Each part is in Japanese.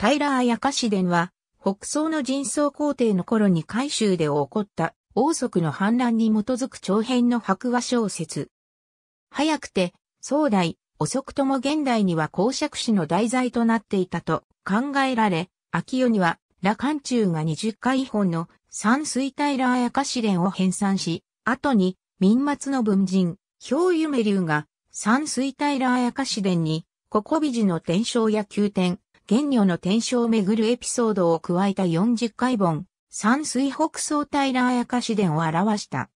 タイラーヤカシデンは、北宋の人相皇帝の頃に海州で起こった王族の反乱に基づく長編の白話小説。早くて、宋代、遅くとも現代には公爵士の題材となっていたと考えられ、秋代には、羅漢中が20回本の山水タイラーヤカシデンを編纂し、後に、民末の文人、氷夢流が山水タイラーヤカシデンに、ココビジの伝承や宮殿、原女の転生をめぐるエピソードを加えた40回本、山水北総平綾香市伝を表した。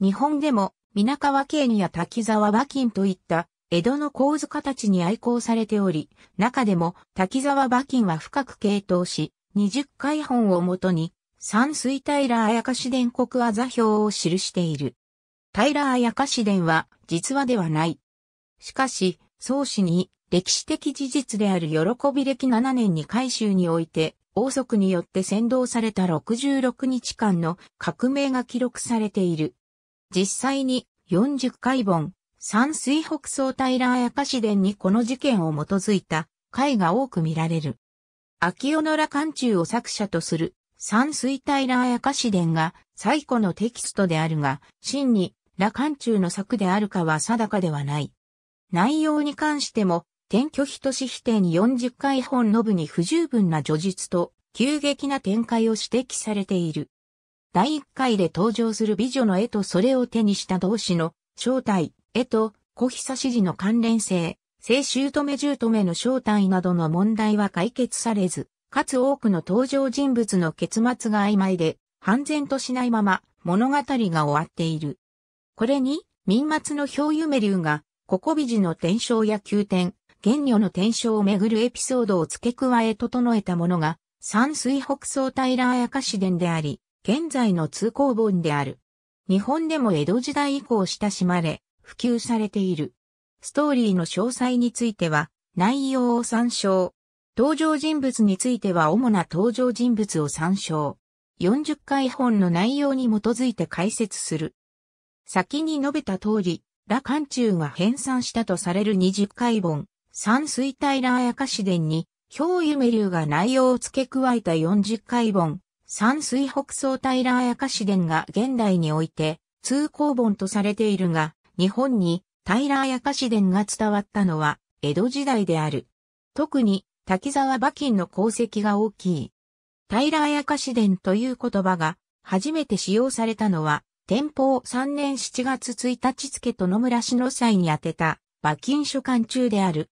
日本でも、皆川景にや滝沢馬琴といった、江戸の構図形に愛好されており、中でも滝沢馬琴は深く傾倒し、20回本をもとに、山水平綾香市伝国は座標を記している。平綾香市伝は、実話ではない。しかし、宗氏に歴史的事実である喜び歴7年に改修において、王族によって先導された66日間の革命が記録されている。実際に40回本、山水北総平綾香市伝にこの事件を基づいた回が多く見られる。秋尾野良漢中を作者とする山水平綾香市伝が最古のテキストであるが、真に羅漢中の作であるかは定かではない。内容に関しても転居比とし否定に40回本の部に不十分な叙述と急激な展開を指摘されている。第1回で登場する美女の絵とそれを手にした同志の正体、絵と小久指示の関連性、青州止め十止めの正体などの問題は解決されず、かつ多くの登場人物の結末が曖昧で、半然としないまま物語が終わっている。これに、民末の表夢流が、ココビジの伝承や宮典、原女の転生をめぐるエピソードを付け加え整えたものが、山水北総平彩香市伝であり、現在の通行本である。日本でも江戸時代以降親しまれ、普及されている。ストーリーの詳細については、内容を参照。登場人物については主な登場人物を参照。40回本の内容に基づいて解説する。先に述べた通り、羅漢中が編纂したとされる20回本。山水平ラーヤ歌伝に、氷夢流が内容を付け加えた40回本、山水北総平ラー子伝が現代において、通行本とされているが、日本に平イラ子伝が伝わったのは、江戸時代である。特に、滝沢馬琴の功績が大きい。平イラーヤ伝という言葉が、初めて使用されたのは、天保3年7月1日付と野村氏の際に宛てた、馬琴書簡中である。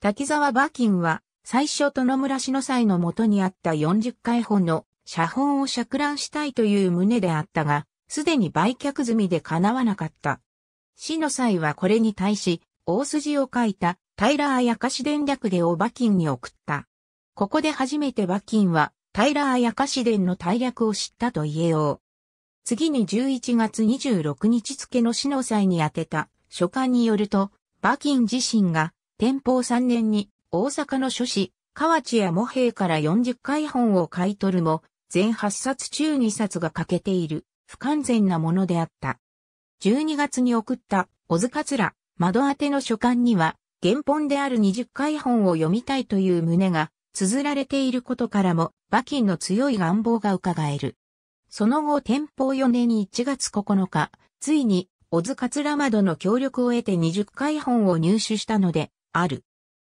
滝沢馬琴は、最初と野村氏の際の元にあった40回本の写本を釈乱したいという旨であったが、すでに売却済みで叶わなかった。死の際はこれに対し、大筋を書いた平彩香氏伝略でを馬琴に送った。ここで初めて馬琴は平彩香氏伝の大略を知ったと言えよう。次に11月26日付の死の際に宛てた書簡によると、馬琴自身が天保3年に大阪の書士、河内や茂平から40回本を買い取るも、全8冊中2冊が欠けている、不完全なものであった。12月に送った、小塚ら、窓当ての書簡には、原本である20回本を読みたいという旨が、綴られていることからも、馬琴の強い願望が伺える。その後、天保4年に1月9日、ついに、小津ら窓の協力を得て20回本を入手したので、ある。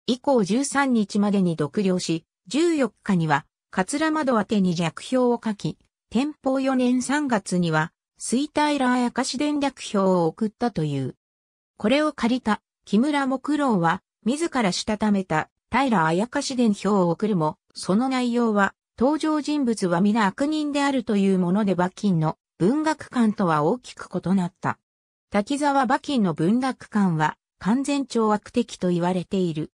以降13日までに読了し、14日には、桂窓宛に略表を書き、天保4年3月には、水平綾香市伝略表を送ったという。これを借りた木村木郎は、自らしたためた平綾香市伝表を送るも、その内容は、登場人物は皆悪人であるというもので馬琴の文学館とは大きく異なった。滝沢馬琴の文学館は、完全懲悪的と言われている。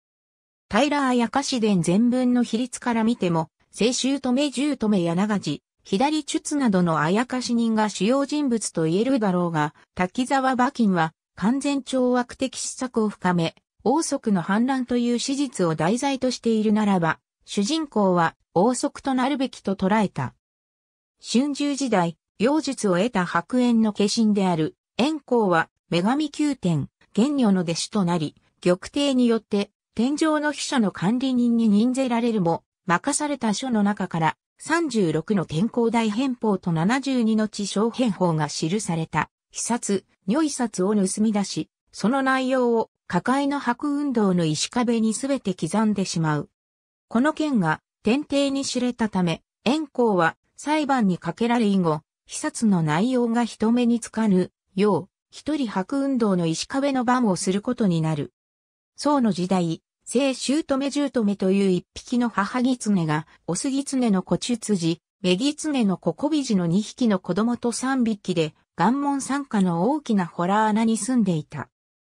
タイラー綾香市伝全文の比率から見ても、青州め十め柳地、左術などのあやかし人が主要人物と言えるだろうが、滝沢馬琴は完全懲悪的施策を深め、王族の反乱という史実を題材としているならば、主人公は王族となるべきと捉えた。春秋時代、妖術を得た白煙の化身である、円光は女神宮天、玄女の弟子となり、玉帝によって天上の秘書の管理人に任ぜられるも、任された書の中から、36の天候大変法と72の地小変法が記された、秘冊、如意冊を盗み出し、その内容を、破壊の白運動の石壁にすべて刻んでしまう。この件が、天帝に知れたため、円光は、裁判にかけられ以後、秘冊の内容が人目につかぬ、よう、一人白運動の石壁の番をすることになる。宋の時代、聖姑姑という一匹の母狐が、オス狐の子ツジ、メ狐の子小ビの二匹の子供と三匹で、岩門参加の大きなホラー穴に住んでいた。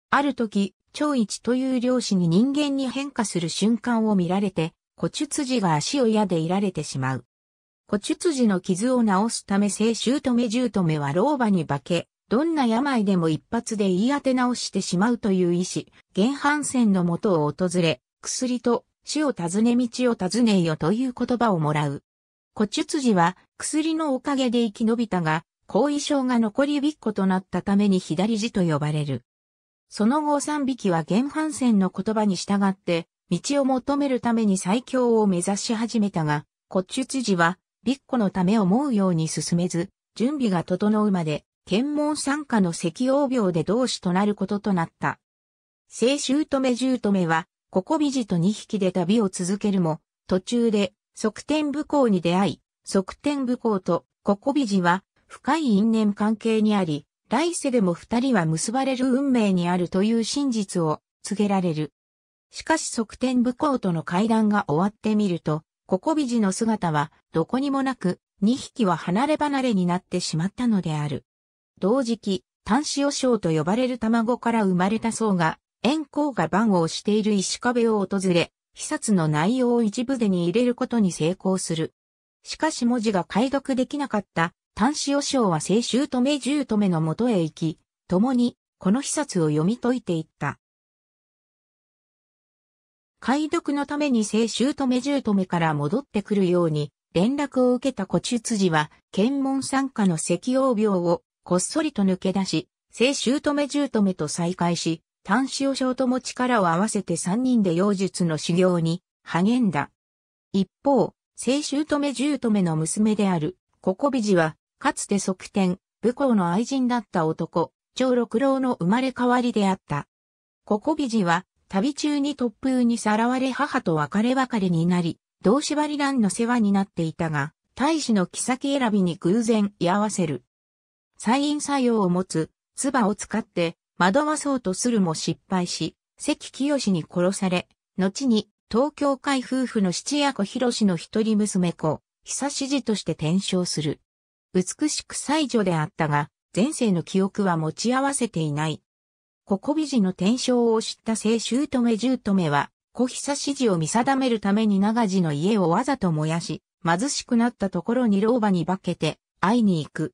ある時、長一という漁師に人間に変化する瞬間を見られて、ュツジが足を矢でいられてしまう。ュツジの傷を治すため聖姑姑は老婆に化け、どんな病でも一発で言い当て直してしまうという意志、原反戦のもとを訪れ、薬と死を尋ね道を尋ねよという言葉をもらう。古出寺は薬のおかげで生き延びたが、後遺症が残りびっことなったために左字と呼ばれる。その後三匹は原反戦の言葉に従って、道を求めるために最強を目指し始めたが、骨出寺は、ビッコのためを思うように進めず、準備が整うまで検問参加の赤王病で同志となることとなった。聖止めは、ココビジと2匹で旅を続けるも、途中で、側天武功に出会い、側天武功とココビジは、深い因縁関係にあり、来世でも二人は結ばれる運命にあるという真実を告げられる。しかし側天武功との会談が終わってみると、ココビジの姿はどこにもなく、二匹は離れ離れになってしまったのである。同時期、単子想と呼ばれる卵から生まれた層が、円光が番をしている石壁を訪れ、秘冊の内容を一部でに入れることに成功する。しかし文字が解読できなかった単子想は清州止め十止めの元へ行き、共にこの秘冊を読み解いていった。解読のために清州止め十止めから戻ってくるように連絡を受けた古出辻は、検問参加の石王病をこっそりと抜け出し、聖止めと再会し、単子を章とも力を合わせて三人で妖術の修行に励んだ。一方、聖止めの娘である、ココビジは、かつて側転、武功の愛人だった男、長六郎の生まれ変わりであった。ココビジは、旅中に突風にさらわれ母と別れ別れになり、道縛り乱の世話になっていたが、大使の妃選びに偶然居合わせる。再飲作用を持つ、唾を使って惑わそうとするも失敗し、関清に殺され、後に東京海夫婦の七夜子博の一人娘子、久しじとして転生する。美しく才女であったが、前世の記憶は持ち合わせていない。ここ美人の転生を知った清め十留は、小久氏を見定めるために長地の家をわざと燃やし、貧しくなったところに老婆に化けて、会いに行く。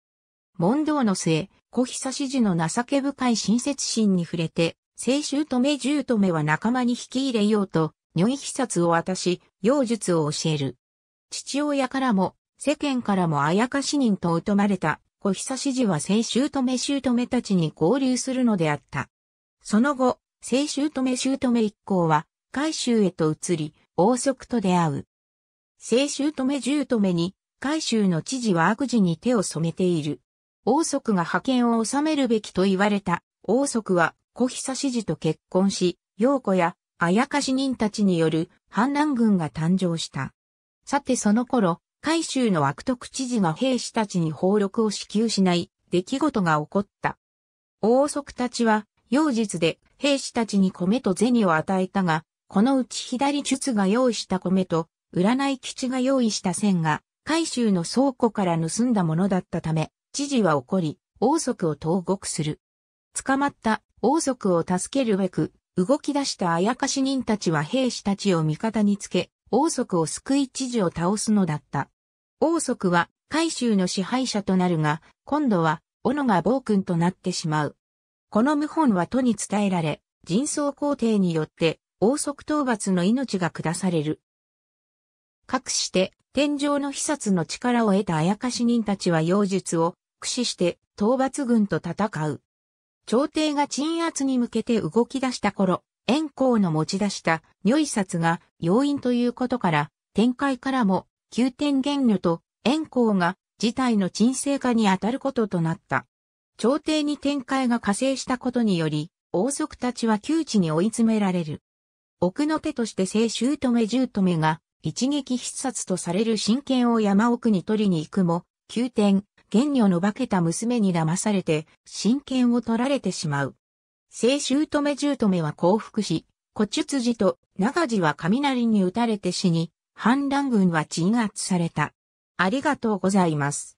問答の末、小久志寺の情け深い親切心に触れて、清州止め十止めは仲間に引き入れようと、如意秘殺を渡し、妖術を教える。父親からも、世間からもあやかし人と疎まれた、小久志寺は清州止め州止めたちに合流するのであった。その後、清州止め州止め一行は、海州へと移り、王族と出会う。清州止め十止めに、海州の知事は悪事に手を染めている。王族が派遣を収めるべきと言われた。王族は小久支持と結婚し、陽子やあやかし人たちによる反乱軍が誕生した。さてその頃、海州の悪徳知事が兵士たちに法禄を支給しない出来事が起こった。王族たちは、妖術で兵士たちに米と銭を与えたが、このうち左術が用意した米と、占い吉が用意した線が、海州の倉庫から盗んだものだったため、知事は怒り、王族を投獄する。捕まった王族を助けるべく、動き出したあやかし人たちは兵士たちを味方につけ、王族を救い知事を倒すのだった。王族は、海州の支配者となるが、今度は、斧が暴君となってしまう。この謀反は都に伝えられ、人相皇帝によって、王族討伐の命が下される。かくして、天上の秘殺の力を得たあやかし人たちは妖術を駆使して討伐軍と戦う。朝廷が鎮圧に向けて動き出した頃、円光の持ち出した如意札が要因ということから、展開からも、急転原女と円光が事態の沈静化に当たることとなった。朝廷に展開が加勢したことにより、王族たちは窮地に追い詰められる。奥の手として清州重止めが一撃必殺とされる神剣を山奥に取りに行くも、急転、玄女の化けた娘に騙されて、親権を取られてしまう。聖止めは降伏し、古術寺と長寺は雷に打たれて死に、反乱軍は鎮圧された。ありがとうございます。